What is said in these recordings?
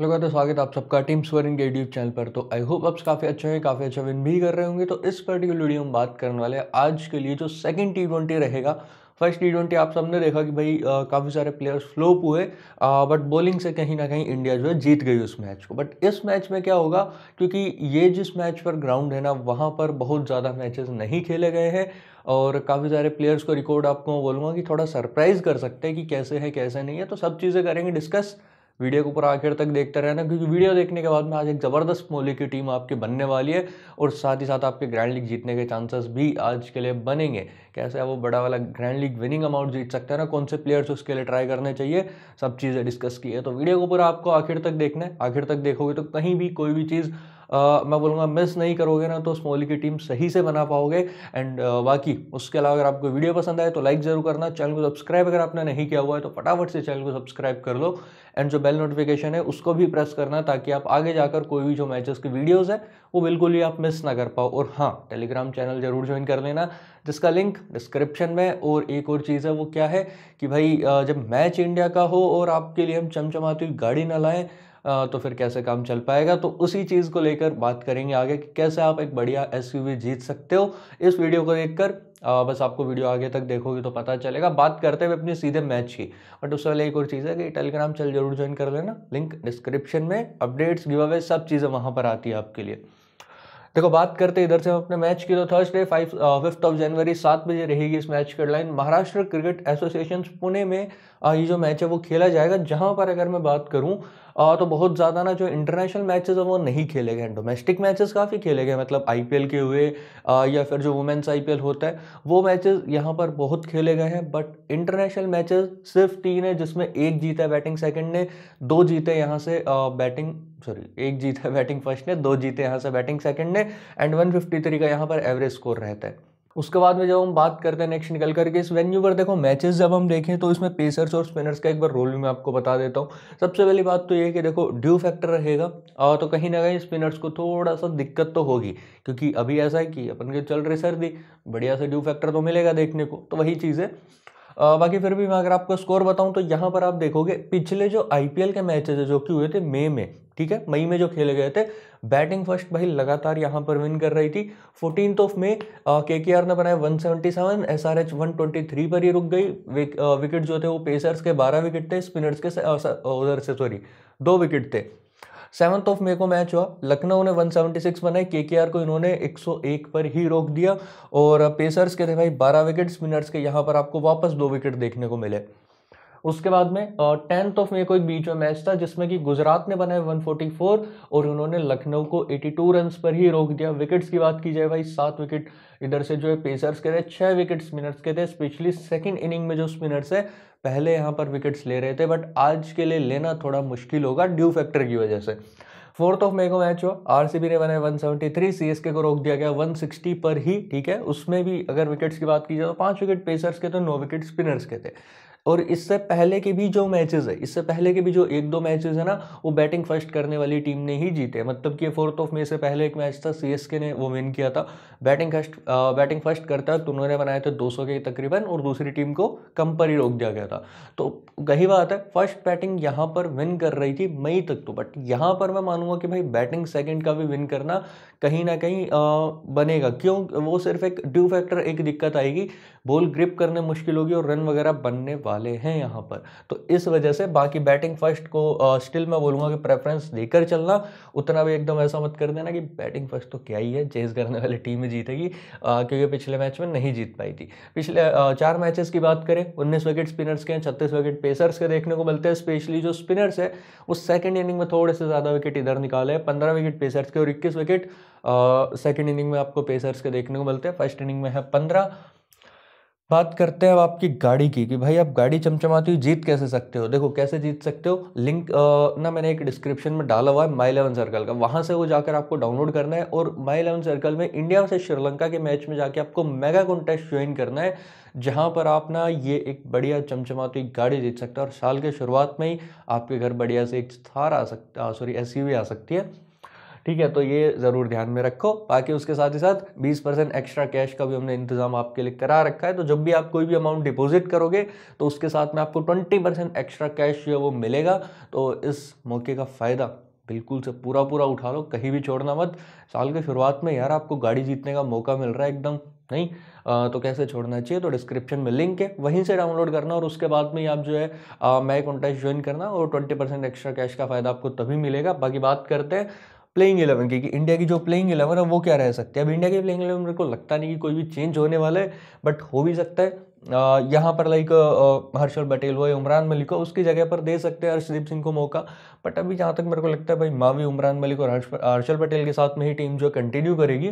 hello का तो स्वागत आप सबका टीम स्वरिन के यूट्यूब चैनल पर तो आई होप आप काफ़ी अच्छे हैं काफ़ी अच्छा विन भी कर रहे होंगे तो इस पर्टिकुलर वीडियो में बात करने वाले हैं आज के लिए जो सेकंड टी ट्वेंटी रहेगा फर्स्ट टी ट्वेंटी आप सबने देखा कि भाई काफ़ी सारे प्लेयर्स फ्लोप हुए आ, बट बॉलिंग से कहीं ना कहीं इंडिया जो है जीत गई उस मैच को बट इस मैच में क्या होगा क्योंकि ये जिस मैच पर ग्राउंड है ना वहाँ पर बहुत ज़्यादा मैचेस नहीं खेले गए हैं और काफ़ी सारे प्लेयर्स को रिकॉर्ड आपको बोलूँगा कि थोड़ा सरप्राइज़ कर सकते हैं कि कैसे है कैसे नहीं है तो सब चीज़ें करेंगे डिस्कस वीडियो के ऊपर आखिर तक देखते रहना क्योंकि वीडियो देखने के बाद में आज एक ज़बरदस्त मोली की टीम आपकी बनने वाली है और साथ ही साथ आपके ग्रैंड लीग जीतने के चांसेस भी आज के लिए बनेंगे कैसे वो बड़ा वाला ग्रैंड लीग विनिंग अमाउंट जीत सकते हैं ना कौन से प्लेयर्स उसके लिए ट्राई करने चाहिए सब चीज़ें डिस्कस की है तो वीडियो के ऊपर आपको आखिर तक देखना है आखिर तक देखोगे तो कहीं भी कोई भी चीज़ Uh, मैं बोलूँगा मिस नहीं करोगे ना तो स्मोली की टीम सही से बना पाओगे एंड uh, बाकी उसके अलावा अगर आपको वीडियो पसंद आए तो लाइक ज़रूर करना चैनल को सब्सक्राइब अगर आपने नहीं किया हुआ है तो फटाफट से चैनल को सब्सक्राइब कर लो एंड जो बेल नोटिफिकेशन है उसको भी प्रेस करना ताकि आप आगे जाकर कोई भी जो मैचेस की वीडियोस है वो बिल्कुल ही आप मिस ना कर पाओ और हाँ टेलीग्राम चैनल जरूर ज्वाइन कर लेना जिसका लिंक डिस्क्रिप्शन में और एक और चीज़ है वो क्या है कि भाई जब मैच इंडिया का हो और आपके लिए हम चमचमाती हुई गाड़ी ना लाएँ तो फिर कैसे काम चल पाएगा तो उसी चीज़ को लेकर बात करेंगे आगे कि कैसे आप एक बढ़िया एस जीत सकते हो इस वीडियो को देख आ, बस आपको वीडियो आगे तक देखोगे तो पता चलेगा बात करते हुए अपने सीधे मैच की बट उस वाले एक और चीज़ है कि टेलीग्राम चल जरूर ज्वाइन कर लेना लिंक डिस्क्रिप्शन में अपडेट्स गिव अवे सब चीज़ें वहाँ पर आती है आपके लिए देखो बात करते इधर से हम अपने मैच की तो Thursday five fifth of January सात बजे रहेगी इस मैच की line Maharashtra cricket association Pune में uh, ये जो मैच है वो खेला जाएगा जहाँ पर अगर मैं बात करूँ uh, तो बहुत ज़्यादा ना जो इंटरनेशनल मैचेस हैं वो नहीं खेले गए डोमेस्टिक मैचेस काफ़ी खेले गए मतलब आई के हुए uh, या फिर जो वुमेंस आई होता है वो मैचेस यहाँ पर बहुत खेले गए हैं बट इंटरनेशनल मैचेस सिर्फ तीन है जिसमें एक जीता है बैटिंग सेकंड ने दो जीते यहाँ से बैटिंग सॉरी एक जीत है बैटिंग फर्स्ट ने दो जीते यहाँ से बैटिंग सेकंड ने एंड 153 का यहाँ पर एवरेज स्कोर रहता है उसके बाद में जब हम बात करते हैं नेक्स्ट निकल करके इस वेन्यू पर देखो मैचेस जब हम देखें तो इसमें पेसर्स और स्पिनर्स का एक बार रोल भी मैं आपको बता देता हूँ सबसे पहली बात तो ये है कि देखो ड्यू फैक्टर रहेगा और तो कहीं ना कहीं स्पिनर्स को थोड़ा सा दिक्कत तो होगी क्योंकि अभी ऐसा है कि अपन के चल रही सर्दी बढ़िया से ड्यू फैक्टर तो मिलेगा देखने को तो वही चीज़ है बाकी फिर भी मैं अगर आपको स्कोर बताऊं तो यहाँ पर आप देखोगे पिछले जो आईपीएल के मैचेस है जो कि हुए थे मई में ठीक है मई में जो खेले गए थे बैटिंग फर्स्ट भाई लगातार यहाँ पर विन कर रही थी फोर्टीन ऑफ मे के के आर ने वन ट्वेंटी थ्री पर ही रुक गई विक, विकेट जो थे वो पेसर्स के बारह विकेट थे स्पिनर्स के उधर से सॉरी दो विकेट थे सेवंथ ऑफ मे को मैच हुआ लखनऊ ने 176 बनाए आर को इन्होंने 101 पर ही रोक दिया और पेसर्स के थे भाई 12 विकेट स्पिनर्स के यहाँ पर आपको वापस दो विकेट देखने को मिले उसके बाद में टेंथ ऑफ मे को एक बीच में मैच था जिसमें कि गुजरात ने बनाए 144 और उन्होंने लखनऊ को 82 रन पर ही रोक दिया विकेट्स की बात की जाए भाई सात विकेट इधर से जो है पेसर्स के थे छह विकेट स्पिनर्स के थे स्पेशली सेकेंड इनिंग में जो स्पिनर्स है पहले यहाँ पर विकेट्स ले रहे थे बट आज के लिए लेना थोड़ा मुश्किल होगा ड्यू फैक्टर की वजह से फोर्थ ऑफ मे को मैच हो आर ने बनाए 173 सेवेंटी को रोक दिया गया 160 पर ही ठीक है उसमें भी अगर विकेट्स की बात की जाए तो पांच विकेट पेसर्स के तो नौ विकेट स्पिनर्स के थे और इससे पहले के भी जो मैचेस है इससे पहले के भी जो एक दो मैचेस है ना वो बैटिंग फर्स्ट करने वाली टीम ने ही जीते मतलब कि फोर्थ ऑफ मे से पहले एक मैच था सी ने वो विन किया था बैटिंग फर्स्ट बैटिंग फर्स्ट करता है तो उन्होंने बनाए थे 200 के तकरीबन और दूसरी टीम को कम पर ही रोक दिया गया था तो कही बात है फर्स्ट बैटिंग यहाँ पर विन कर रही थी मई तक तो बट यहाँ पर मैं मानूंगा कि भाई बैटिंग सेकेंड का भी विन करना कहीं ना कहीं बनेगा क्यों वो सिर्फ एक ड्यू फैक्टर एक दिक्कत आएगी बॉल ग्रिप करने मुश्किल होगी और रन वगैरह बनने वाले हैं यहाँ पर तो इस वजह से बाकी बैटिंग फर्स्ट को स्टिल मैं बोलूँगा कि प्रेफरेंस देकर चलना उतना भी एकदम ऐसा मत कर देना कि बैटिंग फर्स्ट तो क्या ही है चेस करने वाली टीम जीतेगी क्योंकि पिछले मैच में नहीं जीत पाई थी पिछले चार मैचेस की बात करें उन्नीस विकेट स्पिनर्स के हैं छत्तीस विकेट पेसर्स के देखने को मिलते हैं स्पेशली जो स्पिनर्स है वो सेकेंड इनिंग में थोड़े से ज़्यादा विकेट इधर निकाले हैं पंद्रह विकेट पेसर्स के और इक्कीस विकेट सेकेंड इनिंग में आपको पेसर्स के देखने को मिलते हैं फर्स्ट इनिंग में है पंद्रह बात करते हैं अब आपकी गाड़ी की कि भाई आप गाड़ी चमचमाती हुई जीत कैसे सकते हो देखो कैसे जीत सकते हो लिंक आ, ना मैंने एक डिस्क्रिप्शन में डाला हुआ है माई इलेवन सर्कल का वहाँ से वो जाकर आपको डाउनलोड करना है और माई इलेवन सर्कल में इंडिया से श्रीलंका के मैच में जाके आपको मेगा कॉन्टेस्ट ज्वाइन करना है जहाँ पर आप ना ये एक बढ़िया चमचमाती गाड़ी जीत सकते हो और साल के शुरुआत में ही आपके घर बढ़िया से एक थार आ सकता सॉरी एस आ सकती है ठीक है तो ये ज़रूर ध्यान में रखो बाकी उसके साथ ही साथ बीस परसेंट एक्स्ट्रा कैश का भी हमने इंतजाम आपके लिए करा रखा है तो जब भी आप कोई भी अमाउंट डिपॉजिट करोगे तो उसके साथ में आपको ट्वेंटी परसेंट एक्स्ट्रा कैश जो है वो मिलेगा तो इस मौके का फ़ायदा बिल्कुल से पूरा पूरा उठा लो कहीं भी छोड़ना मत साल के शुरुआत में यार आपको गाड़ी जीतने का मौका मिल रहा है एकदम नहीं आ, तो कैसे छोड़ना चाहिए तो डिस्क्रिप्शन में लिंक है वहीं से डाउनलोड करना और उसके बाद में आप जो है मैं कॉन्टेस्ट ज्वाइन करना और ट्वेंटी परसेंट एक्स्ट्रा कैश का फ़ायदा आपको तभी मिलेगा बाकी बात करते हैं प्लेइंग इलेवन की कि इंडिया की जो प्लेइंग इलेवन है वो क्या रह सकती है अब इंडिया के प्लेइंग इलेवन मेरे को लगता नहीं कि कोई भी चेंज होने वाला है बट हो भी सकता है यहाँ पर लाइक हर्षल पटेल हुआ उमरान मलिक हो उसकी जगह पर दे सकते हैं हर्षदीप सिंह को मौका बट अभी जहाँ तक मेरे को लगता है भाई मावी उमरान मलिक और हर्ष हर्षल पटेल के साथ में ही टीम जो कंटिन्यू करेगी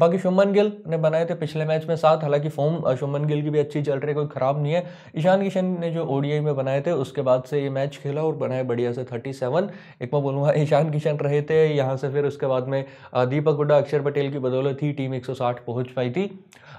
बाकी शुभमन गिल ने बनाए थे पिछले मैच में सात हालांकि फॉर्म शुभमन गिल की भी अच्छी चल रही है कोई ख़राब नहीं है ईशान किशन ने जो ओडीआई में बनाए थे उसके बाद से ये मैच खेला और बनाए बढ़िया से थर्टी सेवन एक मैं बोलूँगा ईशान किशन रहे थे यहाँ से फिर उसके बाद में दीपक हुडा अक्षर पटेल की बदौलत थी टीम एक पहुंच पाई थी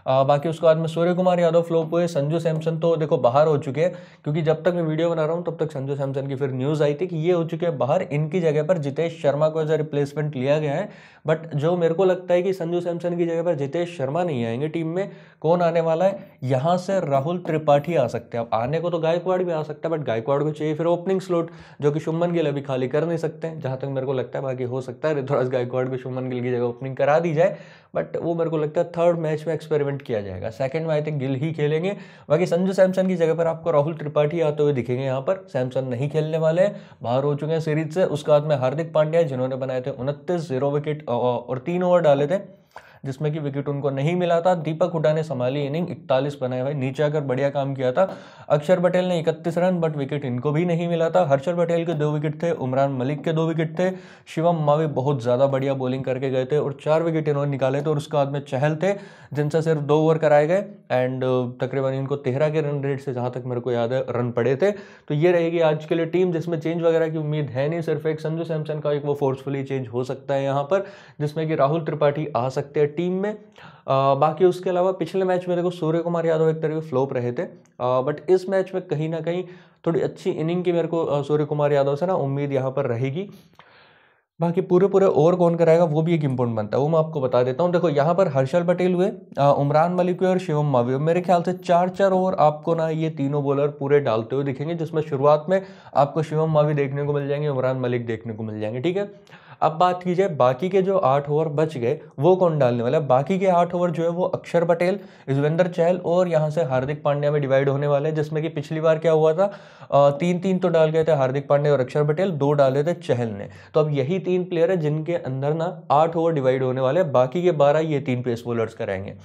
आ, बाकी उसके बाद में सूर्य कुमार यादव फ्लोप हुए संजू सैमसन तो देखो बाहर हो चुके हैं क्योंकि जब तक मैं वीडियो बना रहा हूँ तब तक संजू सैमसन की फिर न्यूज़ आई थी कि ये हो चुके हैं बाहर इनकी जगह पर जितेश शर्मा को एज रिप्लेसमेंट लिया गया है बट जो मेरे को लगता है कि संजू सैमसन हर्षवर्धन की जगह पर जितेश शर्मा नहीं आएंगे टीम में कौन आने वाला है यहाँ से राहुल त्रिपाठी आ सकते हैं अब आने को तो गायकवाड़ भी आ सकता है बट गायकवाड़ को चाहिए फिर ओपनिंग स्लॉट जो कि शुभमन गिल अभी खाली कर नहीं सकते जहाँ तक मेरे को लगता है बाकी हो सकता है ऋतुराज गायकवाड़ भी शुभमन गिल की जगह ओपनिंग करा दी जाए बट वो मेरे को लगता है थर्ड मैच में एक्सपेरिमेंट किया जाएगा सेकंड में आई थिंक गिल ही खेलेंगे बाकी संजू सैमसन की जगह पर आपको राहुल त्रिपाठी आते हुए दिखेंगे यहाँ पर सैमसन नहीं खेलने वाले बाहर हो चुके हैं सीरीज से उसके बाद में हार्दिक पांड्या जिन्होंने बनाए थे उनतीस जीरो विकेट और तीन ओवर डाले थे जिसमें कि विकेट उनको नहीं मिला था दीपक हुडा ने संभाली इनिंग इकतालीस बनाए भाई नीचे आकर बढ़िया काम किया था अक्षर पटेल ने इकतीस रन बट विकेट इनको भी नहीं मिला था हर्षर पटेल के दो विकेट थे उमरान मलिक के दो विकेट थे शिवम मावे बहुत ज़्यादा बढ़िया बॉलिंग करके गए थे और चार विकेट इन्होंने निकाले थे और उसके बाद में चहल थे जिनसे सिर्फ दो ओवर कराए गए एंड तकरीबन इनको तेरह के रन रेट से जहाँ तक मेरे को याद है रन पड़े थे तो ये रहेगी आज के लिए टीम जिसमें चेंज वगैरह की उम्मीद है नहीं सिर्फ एक संजू सैमसन का एक वो फोर्सफुली चेंज हो सकता है यहाँ पर जिसमें कि राहुल त्रिपाठी आ सकते हैं टीम में आ, बाकी उसके अलावा पिछले मैच में देखो सूर्य कुमार यादव एक तरह के फ्लोप रहे थे आ, बट इस मैच में कहीं ना कहीं थोड़ी अच्छी इनिंग की मेरे को सूर्य कुमार यादव से ना उम्मीद यहाँ पर रहेगी बाकी पूरे पूरे ओवर कौन कराएगा वो भी एक इम्पोर्टेंट बनता है वो मैं आपको बता देता हूँ देखो यहाँ पर हर्षल पटेल हुए उमरान मलिक हुए और शिवम मावी हुए मेरे ख्याल से चार चार ओवर आपको ना ये तीनों बॉलर पूरे डालते हुए दिखेंगे जिसमें शुरुआत में आपको शिवम मावी देखने को मिल जाएंगे उमरान मलिक देखने को मिल जाएंगे ठीक है अब बात की जाए बाकी के जो आठ ओवर बच गए वो कौन डालने वाला है बाकी के आठ ओवर जो है वो अक्षर पटेल युजवेंद्र चहल और यहाँ से हार्दिक पांड्या में डिवाइड होने वाले हैं जिसमें कि पिछली बार क्या हुआ था तीन तीन तो डाल गए थे हार्दिक पांड्या और अक्षर पटेल दो डाले थे चहल ने तो अब यही तीन प्लेयर है जिनके अंदर ना आठ ओवर डिवाइड होने वाले हैं बाकी के बारह ये तीन पेस बॉलर्स कराएंगे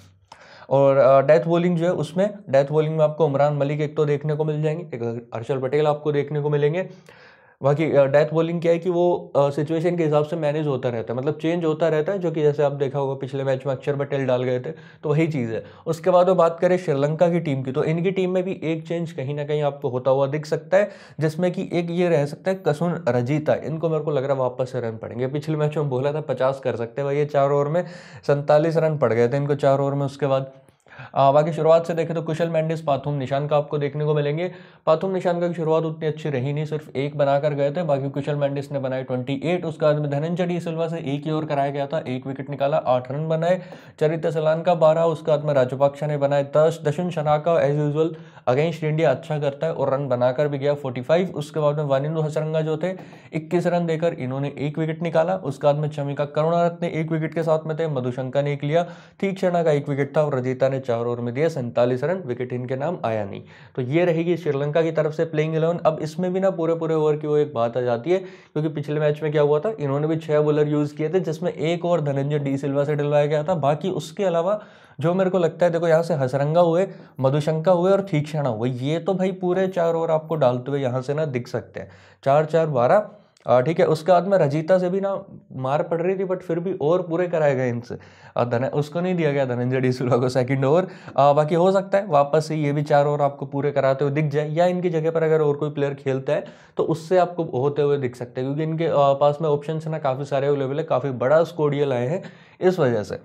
और डेथ बॉलिंग जो है उसमें डेथ बॉलिंग में आपको उमरान मलिक एक तो देखने को मिल जाएंगे एक हर्षल पटेल आपको देखने को मिलेंगे बाकी डेथ बॉलिंग क्या है कि वो सिचुएशन uh, के हिसाब से मैनेज होता रहता है मतलब चेंज होता रहता है जो कि जैसे आप देखा होगा पिछले मैच में अक्षर पटेल डाल गए थे तो वही चीज़ है उसके बाद वो बात करें श्रीलंका की टीम की तो इनकी टीम में भी एक चेंज कहीं ना कहीं आपको होता हुआ दिख सकता है जिसमें कि एक ये रह सकता है कसुन रजीता इनको मेरे को लग रहा है वापस से रन पड़ेंगे पिछले मैच में बोला था पचास कर सकते हैं भाई ये चार ओवर में सैंतालीस रन पड़ गए थे इनको चार ओवर में उसके बाद बाकी शुरुआत से देखें तो कुशल मैंडिस पाथुम निशान का आपको देखने को मिलेंगे पाथुम निशान का की शुरुआत उतनी अच्छी रही नहीं सिर्फ एक बनाकर गए थे बाकी कुशल मैंडिस ने बनाए ट्वेंटी एट उसका बाद में धनंजय डी सिल्वा से एक ही ओवर कराया गया था एक विकेट निकाला आठ रन बनाए चरित्र सलान का बारह उसके बाद में राजपाक्षा ने बनाए दस दशुन का एज यूजल अगेंस्ट इंडिया अच्छा करता है और रन बनाकर भी गया फोर्टी फाइव उसके बाद में वानिंदु हसरंगा जो थे इक्कीस रन देकर इन्होंने एक विकेट निकाला उसके बाद में शमिका करुणारत ने एक विकेट के साथ में थे मधुशंका ने एक लिया ठीक शर्मा का एक विकेट था और रजिता ने चार ओवर में दिया सैंतालीस रन विकेट इनके नाम आया नहीं तो ये रहेगी श्रीलंका की तरफ से प्लेइंग इलेवन अब इसमें भी ना पूरे पूरे ओवर की वो एक बात आ जाती है क्योंकि पिछले मैच में क्या हुआ था इन्होंने भी छह बॉलर यूज़ किए थे जिसमें एक ओवर धनंजय डी सिल्वा से डलवाया गया था बाकी उसके अलावा जो मेरे को लगता है देखो यहाँ से हसरंगा हुए मधुशंका हुए और ठीक हुए ये तो भाई पूरे चार ओवर आपको डालते हुए यहाँ से ना दिख सकते हैं चार चार बारह ठीक है उसके बाद में रजीता से भी ना मार पड़ रही थी बट फिर भी ओवर पूरे कराए गए इनसे और धन उसको नहीं दिया गया धनंजय डिसूला को सेकंड ओवर बाकी हो सकता है वापस से ये भी चार ओवर आपको पूरे कराते हुए दिख जाए या इनकी जगह पर अगर और कोई प्लेयर खेलता है तो उससे आपको होते हुए दिख सकते हैं क्योंकि इनके पास में ऑप्शन है ना काफ़ी सारे अवेलेबल है काफ़ी बड़ा स्कोडियल आए हैं इस वजह से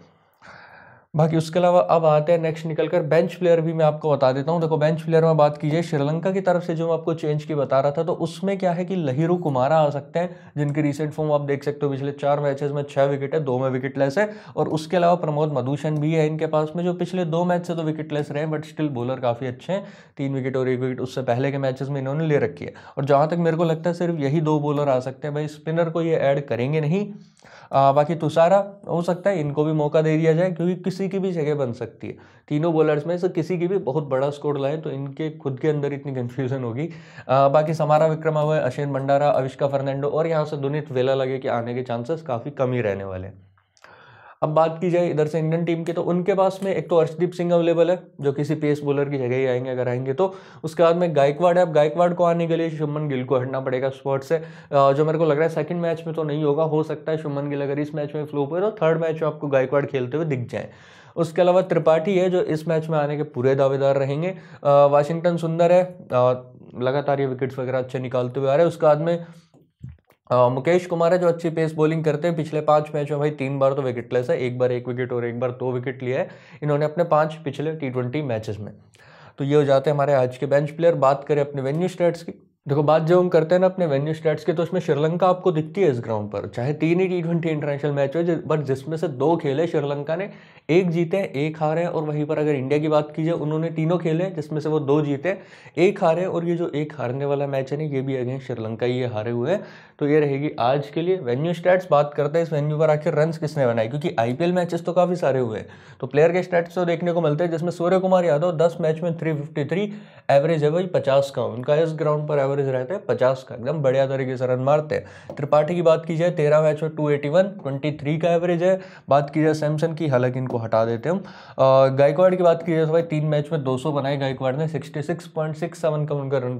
बाकी उसके अलावा अब आते हैं नेक्स्ट निकलकर बेंच प्लेयर भी मैं आपको बता देता हूँ देखो बेंच प्लेयर में बात कीजिए श्रीलंका की तरफ से जो मैं आपको चेंज की बता रहा था तो उसमें क्या है कि लहिरू कुमारा आ सकते हैं जिनके रिसेंट फॉर्म आप देख सकते हो पिछले चार मैचेस में छः विकेट है दो में विकेट लेस है और उसके अलावा प्रमोद मधुषण भी है इनके पास में जो पिछले दो मैच से तो विकेट लेस रहे हैं बट स्टिल बॉलर काफ़ी अच्छे हैं तीन विकेट और एक विकेट उससे पहले के मैचेस में इन्होंने ले रखी है और जहाँ तक मेरे को लगता है सिर्फ यही दो बॉलर आ सकते हैं भाई स्पिनर को ये ऐड करेंगे नहीं बाकी तुषारा हो सकता है इनको भी मौका दे दिया जाए क्योंकि किसी की भी जगह बन सकती है तीनों बॉलर्स में से किसी की भी बहुत बड़ा स्कोर लाए तो इनके खुद के अंदर इतनी कन्फ्यूजन होगी बाकी समारा विक्रमा हुए अशेन भंडारा अविष्का फर्नैंडो और यहाँ से दुनित वेला लगे कि आने के चांसेस काफ़ी कम ही रहने वाले हैं अब बात की जाए इधर से इंडियन टीम की तो उनके पास में एक तो अर्शदीप सिंह अवेलेबल है जो किसी पेस बॉलर की जगह ही आएंगे अगर आएंगे तो उसके बाद में गायकवाड़ है अब गायकवाड़ को आने के लिए शुभमन गिल को हटना पड़ेगा स्पॉट से जो मेरे को लग रहा है सेकंड मैच में तो नहीं होगा हो सकता है शुभमन गिल अगर इस मैच में फ्लोप हुए तो थर्ड मैच में आपको गायकवाड़ खेलते हुए दिख जाए उसके अलावा त्रिपाठी है जो इस मैच में आने के पूरे दावेदार रहेंगे वाशिंगटन सुंदर है लगातार ये विकेट्स वगैरह अच्छे निकालते हुए आ रहे हैं उसके बाद में मुकेश कुमार है जो अच्छी पेस बॉलिंग करते हैं पिछले पांच मैच में भाई तीन बार तो विकेट लेस है एक बार एक विकेट और एक बार दो विकेट लिया है इन्होंने अपने पांच पिछले टी ट्वेंटी मैचेस में तो ये हो जाते हैं हमारे आज के बेंच प्लेयर बात करें अपने वेन्यू स्टेट्स की देखो बात जब हम करते हैं ना अपने वेन्यू स्टेट्स की तो उसमें श्रीलंका आपको दिखती है इस ग्राउंड पर चाहे तीन ही टी ट्वेंटी इंटरनेशनल मैच हो बट जिसमें से दो खेले श्रीलंका ने एक जीते एक हारे और वहीं पर अगर इंडिया की बात की जाए उन्होंने तीनों खेले जिसमें से वो दो जीते एक हारे और ये जो एक हारने वाला मैच है ना ये भी अगेंस्ट श्रीलंका ये हारे हुए हैं तो ये रहेगी आज के लिए वेन्यू स्टैट्स बात करते हैं इस वेन्यू पर आखिर रन किसने बनाए क्योंकि आईपीएल मैचेस तो काफ़ी सारे हुए तो प्लेयर के स्टैट्स तो देखने को मिलते हैं जिसमें सूर्य कुमार यादव दस मैच में थ्री फिफ्टी थ्री एवरेज है भाई पचास का उनका इस ग्राउंड पर एवरेज रहता है पचास का एकदम बढ़िया तरीके से रन मारते हैं त्रिपाठी की बात की जाए तेरह मैच में two eighty one twenty three का एवरेज है बात की जाए सैमसन की हालांकि इनको हटा देते हम गायकवाड़ की बात की जाए तो भाई तीन मैच में दो सौ बनाए गायकवाड़ ने sixty six point six seven का उनका रन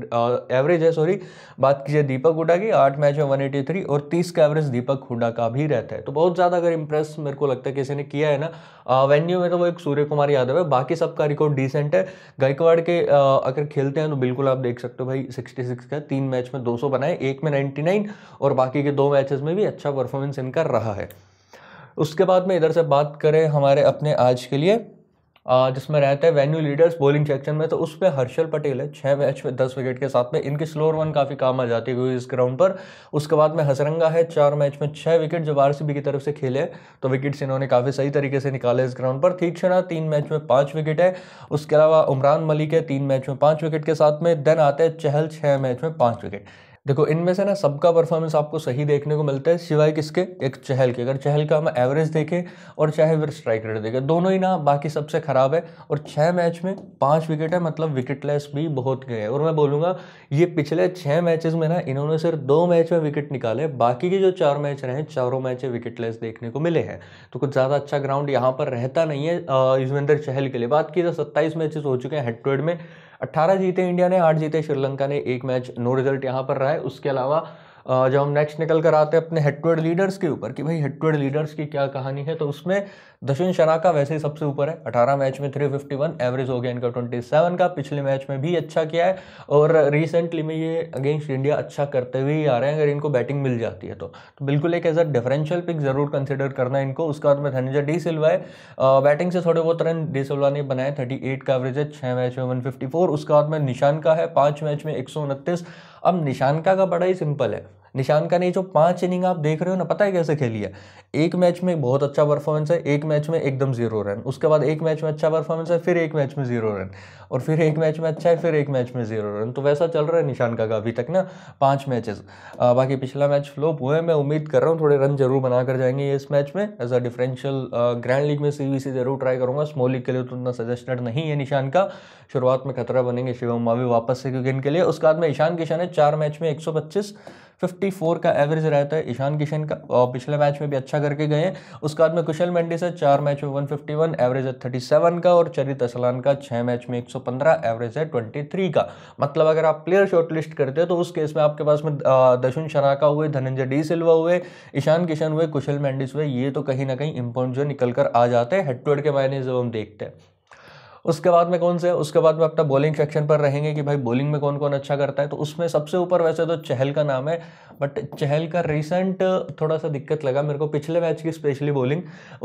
एवरेज है सॉरी बात की जाए दीपक गुडा की आठ मैच में 183 और 30 का एवरेज दीपक हुडा का भी रहता है तो बहुत ज़्यादा अगर इंप्रेस मेरे को लगता है किसी ने किया है ना वेन्यू में तो वो एक सूर्य कुमार यादव है बाकी सबका रिकॉर्ड डिसेंट है गायकवाड़ के आ, अगर खेलते हैं तो बिल्कुल आप देख सकते हो भाई 66 का तीन मैच में 200 बनाए एक में 99 और बाकी के दो मैचेस में भी अच्छा परफॉर्मेंस इनका रहा है उसके बाद में इधर से बात करें हमारे अपने आज के लिए जिसमें रहते हैं वेन्यू लीडर्स बॉलिंग सेक्शन में तो उस पर हर्षल पटेल है छः मैच में दस विकेट के साथ में इनकी स्लोर वन काफ़ी काम आ जाती है इस ग्राउंड पर उसके बाद में हसरंगा है चार मैच में छः विकेट जब आर की तरफ से खेले तो विकेट्स इन्होंने काफ़ी सही तरीके से निकाले इस ग्राउंड पर ठीक छना तीन मैच में पाँच विकेट है उसके अलावा उमरान मलिक है तीन मैच में पाँच विकेट के साथ में देन आते हैं चहल छः मैच में पाँच विकेट देखो इनमें से ना सबका परफॉर्मेंस आपको सही देखने को मिलता है सिवाय किसके एक चहल के अगर चहल का हम एवरेज देखें और चाहे फिर स्ट्राइक रेट देखें दोनों ही ना बाकी सबसे ख़राब है और छः मैच में पाँच विकेट है मतलब विकेटलेस भी बहुत गए और मैं बोलूँगा ये पिछले छः मैचेज में ना इन्होंने सिर्फ दो मैच में विकेट निकाले बाकी के जो चार मैच रहे चारों मैच विकेटलेस देखने को मिले हैं तो कुछ ज़्यादा अच्छा ग्राउंड यहाँ पर रहता नहीं है युजवेंद्र चहल के लिए बात की तो सत्ताईस मैचेस हो चुके हैं हेड में अट्ठारह जीते इंडिया ने आठ जीते श्रीलंका ने एक मैच नो रिजल्ट यहाँ पर रहा है उसके अलावा जब हम नेक्स्ट निकल कर आते हैं अपने हेडवर्ड लीडर्स के ऊपर कि भाई हेडवर्ड लीडर्स की क्या कहानी है तो उसमें दशिन शनाका वैसे ही सबसे ऊपर है अठारह मैच में थ्री फिफ्टी वन एवरेज हो गया इनका ट्वेंटी सेवन का पिछले मैच में भी अच्छा किया है और रिसेंटली में ये अगेंस्ट इंडिया अच्छा करते हुए ही आ रहे हैं अगर इनको बैटिंग मिल जाती है तो, तो बिल्कुल एक एज डिफरेंशियल पिक जरूर कंसिडर करना इनको उसके बाद में धनजा डी सिल्वा है बैटिंग से थोड़े बहुत रन डी सिल्वा ने बनाए थर्टी एट का एवरेज है छः मैच में वन फिफ्टी फोर उसके बाद में निशान का है पाँच मैच में एक सौ उनतीस अब निशानका का बड़ा ही सिंपल है निशान का नहीं जो पांच इनिंग आप देख रहे हो ना पता है कैसे खेली है एक मैच में बहुत अच्छा परफॉर्मेंस है एक मैच में एकदम जीरो रन उसके बाद एक मैच में अच्छा परफॉर्मेंस है फिर एक मैच में जीरो रन और फिर एक मैच में अच्छा है फिर एक मैच में जीरो रन तो वैसा चल रहा है निशान का अभी तक ना पाँच मैचेस बाकी पिछला मैच फ्लोप हुए मैं उम्मीद कर रहा हूँ थोड़े रन जरूर बनाकर जाएंगे इस मैच में as a differential grand league में सी जरूर ट्राई करूँगा स्मॉल लीग के लिए तो उतना सजेस्टेड नहीं है निशान का शुरुआत में खतरा बनेंगे शिवम मावी वापस से क्योंकि इनके लिए उसके बाद में ईशान किशन है चार मैच में एक 54 का एवरेज रहता है ईशान किशन का और पिछले मैच में भी अच्छा करके गए हैं उसके बाद में कुशल मेंडिस है चार मैच में 151 एवरेज है 37 का और चरित असलान का छः मैच में 115 एवरेज है 23 का मतलब अगर आप प्लेयर शॉर्टलिस्ट करते हैं तो उस केस में आपके पास में दशुन शनाका हुए धनंजय डी सिल्वा हुए ईशान किशन हुए कुशल मेंडिस हुए ये तो कहीं ना कहीं इम्पोर्ट जो निकल कर आ जाते हैं हेड टू हेड के मायने जब हम देखते हैं उसके बाद में कौन से उसके बाद में अपना बॉलिंग सेक्शन पर रहेंगे कि भाई बॉलिंग में कौन कौन अच्छा करता है तो उसमें सबसे ऊपर वैसे तो चहल का नाम है बट चहल का रिसेंट थोड़ा सा दिक्कत लगा मेरे को पिछले मैच की स्पेशली बॉलिंग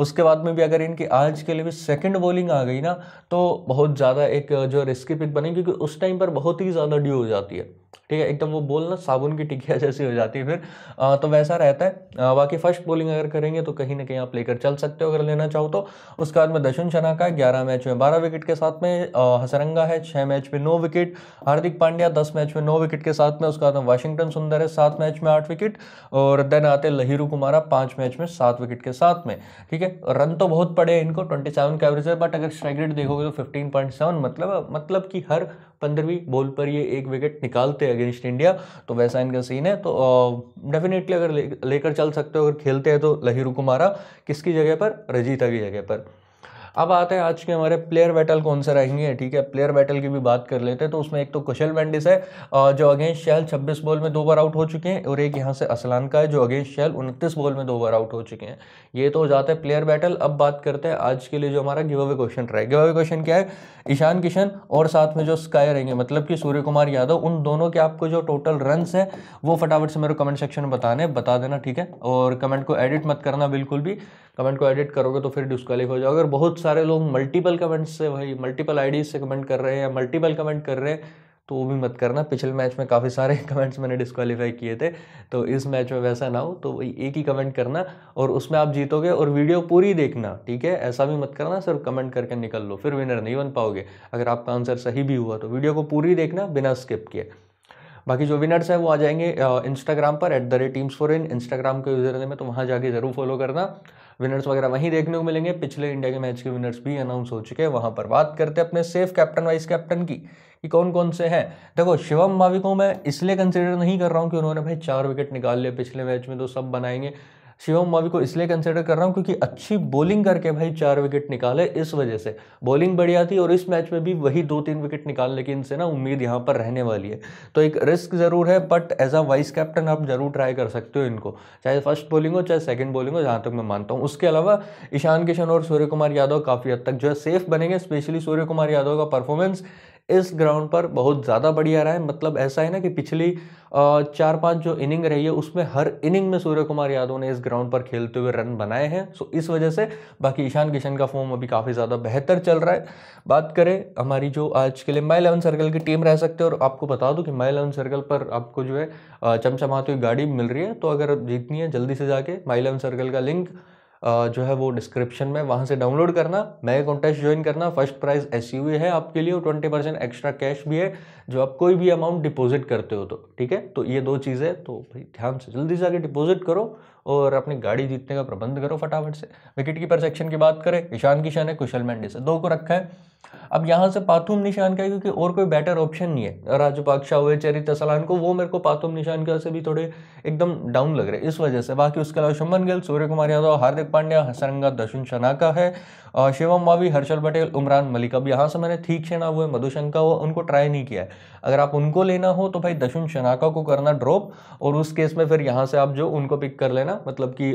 उसके बाद में भी अगर इनकी आज के लिए भी सेकेंड बॉलिंग आ गई ना तो बहुत ज़्यादा एक जो रिस्की पिक बनेगी क्योंकि उस टाइम पर बहुत ही ज़्यादा ड्यू हो जाती है ठीक है एकदम तो वो बोल ना साबुन की टिकिया जैसी हो जाती है फिर आ, तो वैसा रहता है बाकी फर्स्ट बॉलिंग अगर करेंगे तो कहीं ना कहीं आप लेकर चल सकते हो अगर लेना चाहो तो उसके बाद में दशुन का ग्यारह मैच में बारह विकेट के साथ में हसरंगा है छः मैच में नौ विकेट हार्दिक पांड्या दस मैच में नौ विकेट के साथ में उसके बाद में वाशिंगटन सुंदर है सात मैच में आठ विकेट और देन आते लहिरू कुमारा पाँच मैच में सात विकेट के साथ में ठीक है रन तो बहुत पड़े इनको ट्वेंटी सेवन का एवरेज है बट अगर स्ट्राइक रेट देखोगे तो फिफ्टीन पॉइंट सेवन मतलब मतलब कि हर पंद्रहवीं बॉल पर ये एक विकेट निकालते अगेंस्ट इंडिया तो वैसा इनका सीन है तो डेफिनेटली अगर लेकर चल सकते हो अगर खेलते हैं तो लहिरू कुमारा किसकी जगह पर रजीता की जगह पर अब आते हैं आज के हमारे प्लेयर बैटल कौन से रहेंगे ठीक है प्लेयर बैटल की भी बात कर लेते हैं तो उसमें एक तो कुशल मैंडिस है जो अगेंस्ट शैल छब्बीस बॉल में दो बार आउट हो चुके हैं और एक यहाँ से असलान का है जो अगेंस्ट शैल उनतीस बॉल में दो बार आउट हो चुके हैं ये तो हो जाता है प्लेयर बैटल अब बात करते हैं आज के लिए जो हमारा गिव अवे क्वेश्चन रहे गिव अवे क्वेश्चन क्या है ईशान किशन और साथ में जो स्काई रहेंगे मतलब कि सूर्य कुमार यादव उन दोनों के आपको जो टोटल रनस हैं वो फटाफट से मेरे कमेंट सेक्शन में बताने बता देना ठीक है और कमेंट को एडिट मत करना बिल्कुल भी कमेंट को एडिट करोगे तो फिर डिस्कालीफ हो जाओगे और बहुत सारे लोग मल्टीपल कमेंट्स से भाई मल्टीपल आई से कमेंट कर रहे हैं या मल्टीपल कमेंट कर रहे हैं तो वो भी मत करना पिछले मैच में काफ़ी सारे कमेंट्स मैंने डिस्कालीफाई किए थे तो इस मैच में वैसा ना हो तो वही एक ही कमेंट करना और उसमें आप जीतोगे और वीडियो पूरी देखना ठीक है ऐसा भी मत करना सिर्फ कमेंट करके निकल लो फिर विनर नहीं बन पाओगे अगर आपका आंसर सही भी हुआ तो वीडियो को पूरी देखना बिना स्किप किए बाकी जो विनर्स हैं वो आ जाएंगे इंस्टाग्राम पर at the rate teams for in Instagram के यूजर ने में तो वहाँ जाके ज़रूर फॉलो करना विनर्स वगैरह वहीं देखने को मिलेंगे पिछले इंडिया के मैच के विनर्स भी अनाउंस हो चुके हैं वहां पर बात करते हैं अपने सेफ कैप्टन वाइस कैप्टन की कि कौन कौन से हैं देखो शिवम मावी को मैं इसलिए कंसिडर नहीं कर रहा हूँ कि उन्होंने भाई चार विकेट निकाल लिया पिछले मैच में तो सब बनाएंगे शिवम मावी को इसलिए कंसिडर कर रहा हूँ क्योंकि अच्छी बॉलिंग करके भाई चार विकेट निकाले इस वजह से बॉलिंग बढ़िया थी और इस मैच में भी वही दो तीन विकेट निकालने की इनसे ना उम्मीद यहाँ पर रहने वाली है तो एक रिस्क ज़रूर है but as a vice captain आप जरूर ट्राई कर सकते हो इनको चाहे फर्स्ट बॉलिंग हो चाहे सेकेंड बॉलिंग हो जहाँ तक मैं मानता हूँ उसके अलावा ईशान किशन और सूर्य कुमार यादव काफ़ी हद तक जो है सेफ बनेंगे स्पेशली सूर्य कुमार यादव का परफॉर्मेंस इस ग्राउंड पर बहुत ज़्यादा बढ़िया रहा है मतलब ऐसा है ना कि पिछली चार पांच जो इनिंग रही है उसमें हर इनिंग में सूर्य कुमार यादव ने इस ग्राउंड पर खेलते हुए रन बनाए हैं सो इस वजह से बाकी ईशान किशन का फॉर्म अभी काफ़ी ज़्यादा बेहतर चल रहा है बात करें हमारी जो आज के लिए माई इलेवन सर्कल की टीम रह सकते हैं और आपको बता दूँ कि माई इलेवन सर्कल पर आपको जो है चमचमाती हुई गाड़ी मिल रही है तो अगर जीतनी है जल्दी से जाके माई इलेवन सर्कल का लिंक जो है वो डिस्क्रिप्शन में वहाँ से डाउनलोड करना मैं कॉन्टेस्ट ज्वाइन करना फर्स्ट प्राइज एस है आपके लिए और ट्वेंटी परसेंट एक्स्ट्रा कैश भी है जो आप कोई भी अमाउंट डिपॉजिट करते हो तो ठीक है तो ये दो चीज़ें तो भाई ध्यान से जल्दी से आगे डिपॉजिट करो और अपनी गाड़ी जीतने का प्रबंध करो फटाफट से विकेट कीपर सेक्शन की बात करें ईशान किशन है कुशल मेंडिस से दो को रखा है अब यहाँ से पाथुम निशान का है क्योंकि और कोई बेटर ऑप्शन नहीं है राजपाक्षा हुए चरित असलान को वो मेरे को पाथुम निशान की वजह से भी थोड़े एकदम डाउन लग रहे इस वजह से बाकी उसके अलावा शुभन गिल सूर्य कुमार यादव हार्दिक पांड्या हसरंगा दशुन शनाका है शिवम मावी हर्षल पटेल उमरान मलिक अब यहाँ से मैंने ठीक शना हुए मधुशंका हुआ उनको ट्राई नहीं किया है अगर आप उनको लेना हो तो भाई दशुन शनाका को करना ड्रॉप और उस केस में फिर यहाँ से आप जो उनको पिक कर लेना था मतलब कि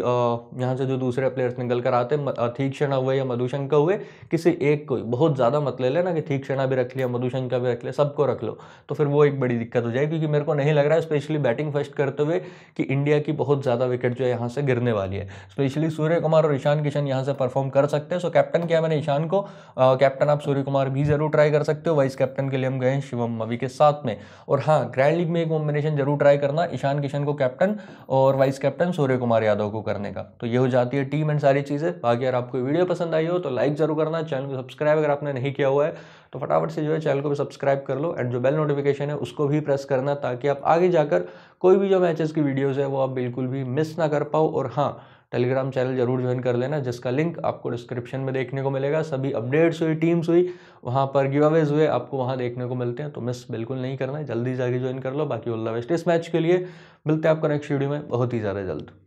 यहाँ से जो दूसरे प्लेयर्स निकल कर आते थीक हुए या मधुशंका हुए किसी एक को बहुत ज़्यादा मत ले लेना कि थीक भी रख लिया मधुशंका भी रख लिया सबको रख लो तो फिर वो एक बड़ी दिक्कत हो जाएगी क्योंकि मेरे को नहीं लग रहा है स्पेशली बैटिंग फर्स्ट करते हुए कि इंडिया की बहुत ज़्यादा विकेट जो है यहाँ से गिरने वाली है स्पेशली सूर्य कुमार और ईशान किशन यहाँ से परफॉर्म कर सकते हैं सो कैप्टन किया मैंने ईशान को कैप्टन आप सूर्य कुमार भी ज़रूर ट्राई कर सकते हो वाइस कैप्टन के लिए हम गए शिवम मवी के साथ में और हाँ ग्रैंड लीग में एक कॉम्बिनेशन जरूर ट्राई करना ईशान किशन को कैप्टन और वाइस कैप्टन सूर्य कुमार कुमार यादव को करने का तो ये हो जाती है टीम एंड सारी चीज़ें बाकी अगर आपको वीडियो पसंद आई हो तो लाइक जरूर करना चैनल को सब्सक्राइब अगर आपने नहीं किया हुआ है तो फटाफट से जो है चैनल को भी सब्सक्राइब कर लो एंड जो बेल नोटिफिकेशन है उसको भी प्रेस करना ताकि आप आगे जाकर कोई भी जो मैचेस की वीडियोज़ है वो आप बिल्कुल भी मिस ना कर पाओ और हाँ टेलीग्राम चैनल जरूर ज्वाइन कर लेना जिसका लिंक आपको डिस्क्रिप्शन में देखने को मिलेगा सभी अपडेट्स हुई टीम्स हुई वहाँ पर गिव अवेज हुए आपको वहाँ देखने को मिलते हैं तो मिस बिल्कुल नहीं करना है जल्दी जाके ज्वाइन कर लो बाकी ऑल द बेस्ट इस मैच के लिए मिलते हैं आपको नेक्स्ट वीडियो में बहुत ही ज़्यादा जल्द